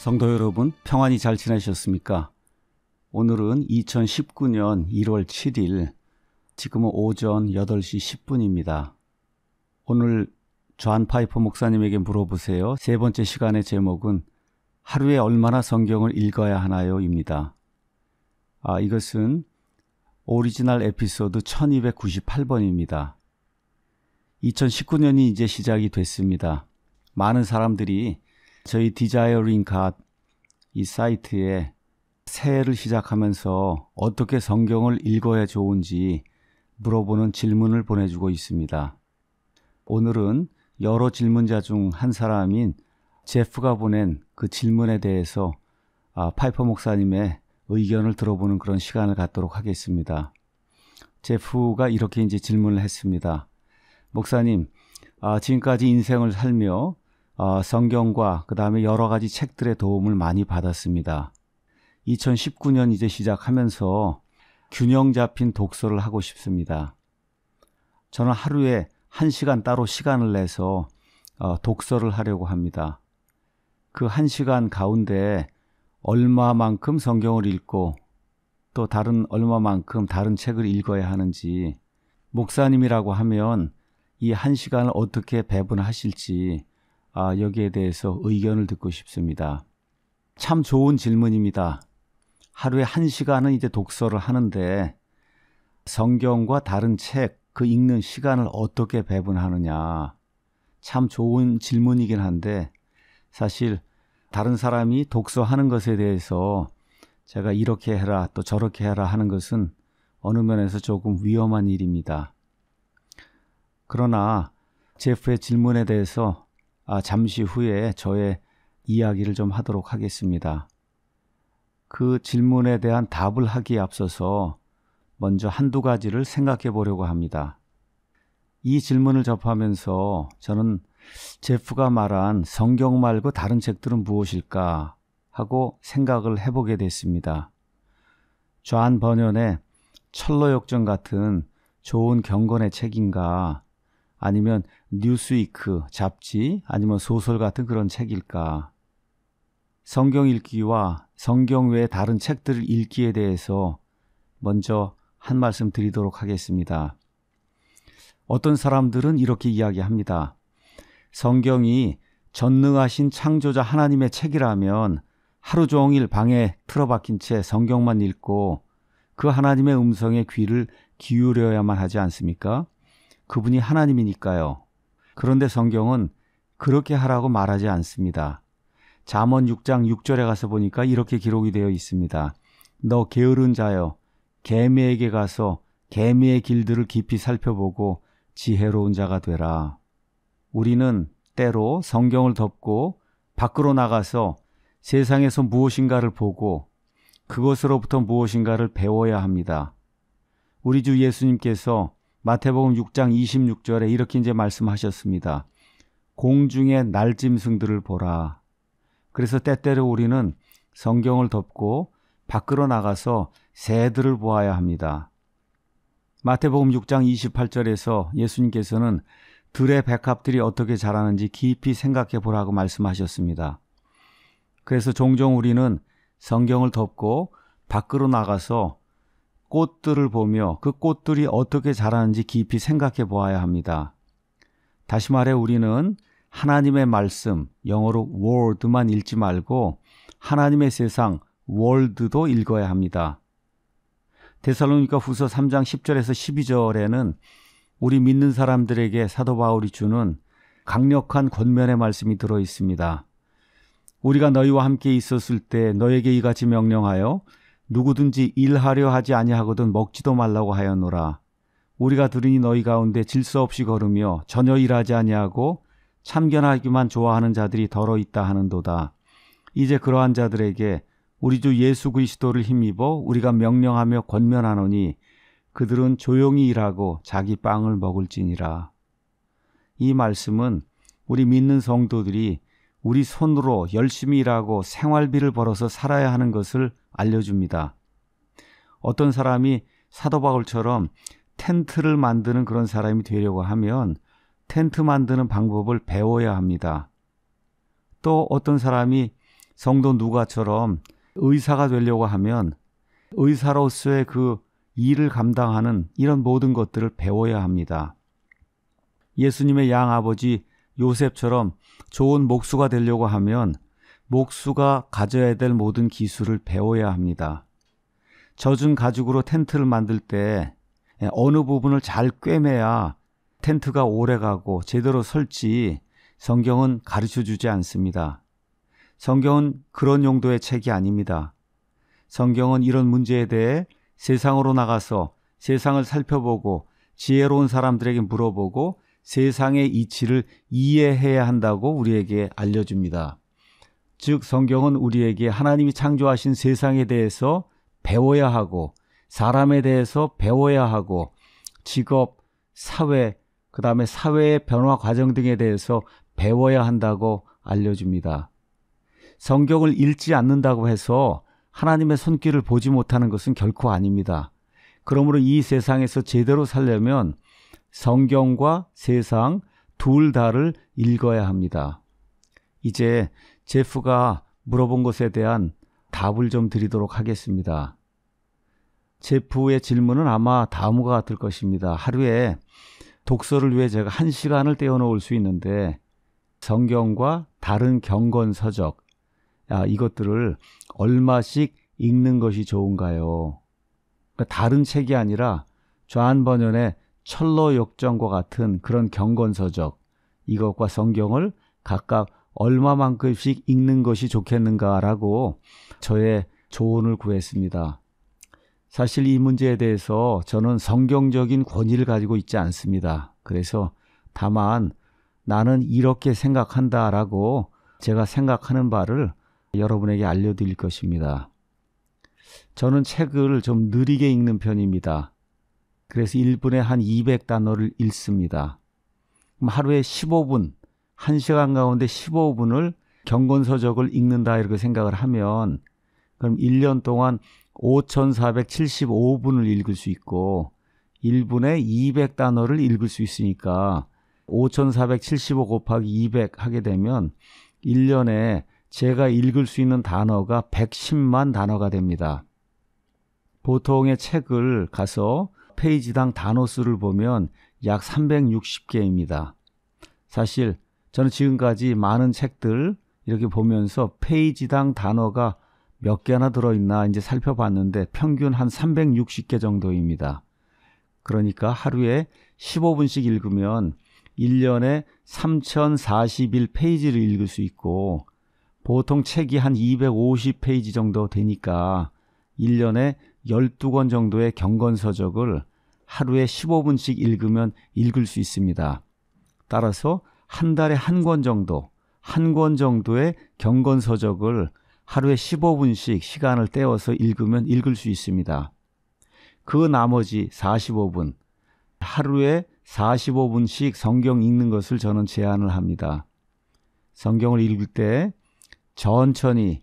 성도 여러분, 평안히 잘 지내셨습니까? 오늘은 2019년 1월 7일, 지금은 오전 8시 10분입니다. 오늘 존 파이퍼 목사님에게 물어보세요. 세 번째 시간의 제목은 하루에 얼마나 성경을 읽어야 하나요? 입니다. 아, 이것은 오리지널 에피소드 1298번입니다. 2019년이 이제 시작이 됐습니다. 많은 사람들이 저희 디자이어링 갓이 사이트에 새해를 시작하면서 어떻게 성경을 읽어야 좋은지 물어보는 질문을 보내주고 있습니다. 오늘은 여러 질문자 중 한 사람인 제프가 보낸 그 질문에 대해서 아, 파이퍼 목사님의 의견을 들어보는 그런 시간을 갖도록 하겠습니다. 제프가 이렇게 이제 질문을 했습니다. 목사님, 아, 지금까지 인생을 살며 어, 성경과 그 다음에 여러 가지 책들의 도움을 많이 받았습니다. 2019년 이제 시작하면서 균형 잡힌 독서를 하고 싶습니다. 저는 하루에 한 시간 따로 시간을 내서 어, 독서를 하려고 합니다. 그 한 시간 가운데 얼마만큼 성경을 읽고 또 다른 얼마만큼 다른 책을 읽어야 하는지 목사님이라고 하면 이 한 시간을 어떻게 배분하실지 아, 여기에 대해서 의견을 듣고 싶습니다. 참 좋은 질문입니다. 하루에 한 시간은 이제 독서를 하는데 성경과 다른 책, 그 읽는 시간을 어떻게 배분하느냐. 참 좋은 질문이긴 한데 사실 다른 사람이 독서하는 것에 대해서 제가 이렇게 해라 또 저렇게 해라 하는 것은 어느 면에서 조금 위험한 일입니다. 그러나 제프의 질문에 대해서 아, 잠시 후에 저의 이야기를 좀 하도록 하겠습니다. 그 질문에 대한 답을 하기에 앞서서 먼저 한두 가지를 생각해 보려고 합니다. 이 질문을 접하면서 저는 제프가 말한 성경 말고 다른 책들은 무엇일까 하고 생각을 해보게 됐습니다. 좌한 번연의 철로역전 같은 좋은 경건의 책인가 아니면 뉴스위크 잡지 아니면 소설 같은 그런 책일까? 성경 읽기와 성경 외 다른 책들을 읽기에 대해서 먼저 한 말씀 드리도록 하겠습니다. 어떤 사람들은 이렇게 이야기합니다. 성경이 전능하신 창조자 하나님의 책이라면 하루 종일 방에 틀어박힌 채 성경만 읽고 그 하나님의 음성에 귀를 기울여야만 하지 않습니까? 그분이 하나님이니까요. 그런데 성경은 그렇게 하라고 말하지 않습니다. 잠언 6장 6절에 가서 보니까 이렇게 기록이 되어 있습니다. 너 게으른 자여 개미에게 가서 개미의 길들을 깊이 살펴보고 지혜로운 자가 되라. 우리는 때로 성경을 덮고 밖으로 나가서 세상에서 무엇인가를 보고 그것으로부터 무엇인가를 배워야 합니다. 우리 주 예수님께서 마태복음 6장 26절에 이렇게 이제 말씀하셨습니다. 공중의 날짐승들을 보라. 그래서 때때로 우리는 성경을 덮고 밖으로 나가서 새들을 보아야 합니다. 마태복음 6장 28절에서 예수님께서는 들의 백합들이 어떻게 자라는지 깊이 생각해 보라고 말씀하셨습니다. 그래서 종종 우리는 성경을 덮고 밖으로 나가서 꽃들을 보며 그 꽃들이 어떻게 자라는지 깊이 생각해 보아야 합니다. 다시 말해 우리는 하나님의 말씀, 영어로 word만 읽지 말고 하나님의 세상, 월드도 읽어야 합니다. 데살로니가 후서 3장 10절에서 12절에는 우리 믿는 사람들에게 사도 바울이 주는 강력한 권면의 말씀이 들어 있습니다. 우리가 너희와 함께 있었을 때 너에게 이같이 명령하여 누구든지 일하려 하지 아니하거든 먹지도 말라고 하였노라. 우리가 들으니 너희 가운데 질서 없이 걸으며 전혀 일하지 아니하고 참견하기만 좋아하는 자들이 더러 있다 하는도다. 이제 그러한 자들에게 우리 주 예수 그리스도를 힘입어 우리가 명령하며 권면하노니 그들은 조용히 일하고 자기 빵을 먹을지니라. 이 말씀은 우리 믿는 성도들이 우리 손으로 열심히 일하고 생활비를 벌어서 살아야 하는 것을 알려줍니다. 어떤 사람이 사도바울처럼 텐트를 만드는 그런 사람이 되려고 하면 텐트 만드는 방법을 배워야 합니다. 또 어떤 사람이 성도 누가처럼 의사가 되려고 하면 의사로서의 그 일을 감당하는 이런 모든 것들을 배워야 합니다. 예수님의 양 아버지 요셉처럼 좋은 목수가 되려고 하면 목수가 가져야 될 모든 기술을 배워야 합니다. 젖은 가죽으로 텐트를 만들 때 예, 어느 부분을 잘 꿰매야 텐트가 오래 가고 제대로 설지 성경은 가르쳐 주지 않습니다. 성경은 그런 용도의 책이 아닙니다. 성경은 이런 문제에 대해 세상으로 나가서 세상을 살펴보고 지혜로운 사람들에게 물어보고 세상의 이치를 이해해야 한다고 우리에게 알려줍니다. 즉 성경은 우리에게 하나님이 창조하신 세상에 대해서 배워야 하고 사람에 대해서 배워야 하고 직업, 사회, 그 다음에 사회의 변화 과정 등에 대해서 배워야 한다고 알려줍니다. 성경을 읽지 않는다고 해서 하나님의 손길을 보지 못하는 것은 결코 아닙니다. 그러므로 이 세상에서 제대로 살려면 성경과 세상 둘 다를 읽어야 합니다. 이제 제프가 물어본 것에 대한 답을 좀 드리도록 하겠습니다. 제프의 질문은 아마 다음과 같을 것입니다. 하루에 독서를 위해 제가 한 시간을 떼어놓을 수 있는데 성경과 다른 경건 서적 아, 이것들을 얼마씩 읽는 것이 좋은가요? 그러니까 다른 책이 아니라 좌한 번연의 철로 역정과 같은 그런 경건 서적 이것과 성경을 각각 얼마만큼씩 읽는 것이 좋겠는가라고 저의 조언을 구했습니다. 사실 이 문제에 대해서 저는 성경적인 권위를 가지고 있지 않습니다. 그래서 다만 나는 이렇게 생각한다라고 제가 생각하는 바를 여러분에게 알려드릴 것입니다. 저는 책을 좀 느리게 읽는 편입니다. 그래서 1분에 한 200단어를 읽습니다. 하루에 15분 1시간 가운데 15분을 경건서적을 읽는다 이렇게 생각을 하면 그럼 1년 동안 5,475분을 읽을 수 있고 1분에 200단어를 읽을 수 있으니까 5,475 곱하기 200 하게 되면 1년에 제가 읽을 수 있는 단어가 110만 단어가 됩니다. 보통의 책을 가서 페이지당 단어 수를 보면 약 360개입니다. 사실 저는 지금까지 많은 책들 이렇게 보면서 페이지당 단어가 몇 개나 들어있나 이제 살펴봤는데 평균 한 360개 정도입니다. 그러니까 하루에 15분씩 읽으면 1년에 3041페이지를 읽을 수 있고 보통 책이 한 250페이지 정도 되니까 1년에 12권 정도의 경건서적을 하루에 15분씩 읽으면 읽을 수 있습니다. 따라서 한 달에 한 권 정도, 한 권 정도의 경건 서적을 하루에 15분씩 시간을 떼어서 읽으면 읽을 수 있습니다. 그 나머지 45분, 하루에 45분씩 성경 읽는 것을 저는 제안을 합니다. 성경을 읽을 때 천천히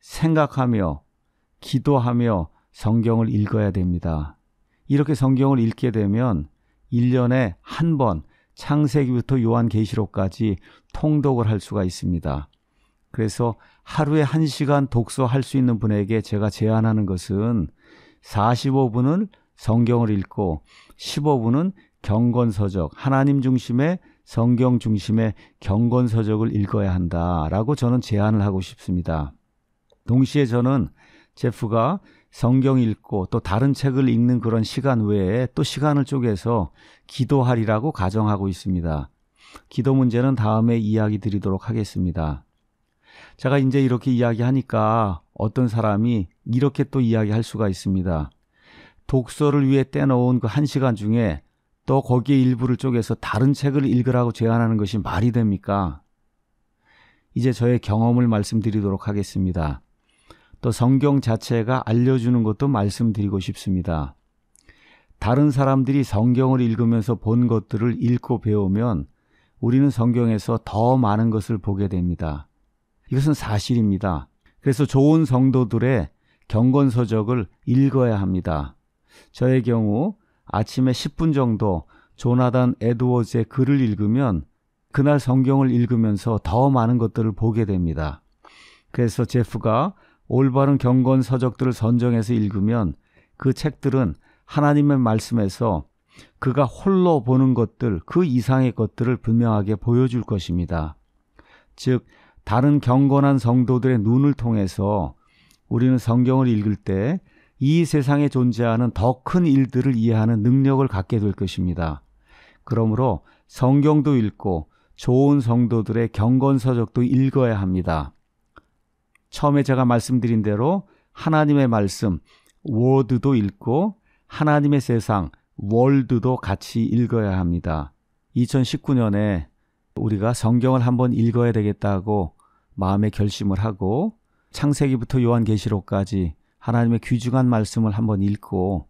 생각하며 기도하며 성경을 읽어야 됩니다. 이렇게 성경을 읽게 되면 1년에 한 번, 창세기부터 요한계시록까지 통독을 할 수가 있습니다. 그래서 하루에 1시간 독서할 수 있는 분에게 제가 제안하는 것은 45분은 성경을 읽고 15분은 경건서적, 하나님 중심의 성경 중심의 경건서적을 읽어야 한다라고 저는 제안을 하고 싶습니다. 동시에 저는 제프가 성경 읽고 또 다른 책을 읽는 그런 시간 외에 또 시간을 쪼개서 기도하리라고 가정하고 있습니다. 기도 문제는 다음에 이야기 드리도록 하겠습니다. 제가 이제 이렇게 이야기하니까 어떤 사람이 이렇게 또 이야기할 수가 있습니다. 독서를 위해 떼놓은 그 한 시간 중에 또 거기에 일부를 쪼개서 다른 책을 읽으라고 제안하는 것이 말이 됩니까? 이제 저의 경험을 말씀드리도록 하겠습니다. 또 성경 자체가 알려주는 것도 말씀드리고 싶습니다. 다른 사람들이 성경을 읽으면서 본 것들을 읽고 배우면 우리는 성경에서 더 많은 것을 보게 됩니다. 이것은 사실입니다. 그래서 좋은 성도들의 경건서적을 읽어야 합니다. 저의 경우 아침에 10분 정도 조나단 에드워즈의 글을 읽으면 그날 성경을 읽으면서 더 많은 것들을 보게 됩니다. 그래서 제프가 올바른 경건 서적들을 선정해서 읽으면 그 책들은 하나님의 말씀에서 그가 홀로 보는 것들, 그 이상의 것들을 분명하게 보여줄 것입니다. 즉, 다른 경건한 성도들의 눈을 통해서 우리는 성경을 읽을 때 이 세상에 존재하는 더 큰 일들을 이해하는 능력을 갖게 될 것입니다. 그러므로 성경도 읽고 좋은 성도들의 경건서적도 읽어야 합니다. 처음에 제가 말씀드린 대로 하나님의 말씀 워드도 읽고 하나님의 세상 월드도 같이 읽어야 합니다. 2019년에 우리가 성경을 한번 읽어야 되겠다고 마음의 결심을 하고 창세기부터 요한계시록까지 하나님의 귀중한 말씀을 한번 읽고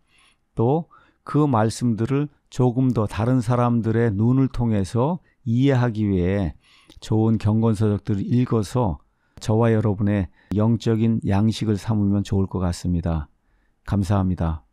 또 그 말씀들을 조금 더 다른 사람들의 눈을 통해서 이해하기 위해 좋은 경건서적들을 읽어서 저와 여러분의 영적인 양식을 삼으면 좋을 것 같습니다. 감사합니다.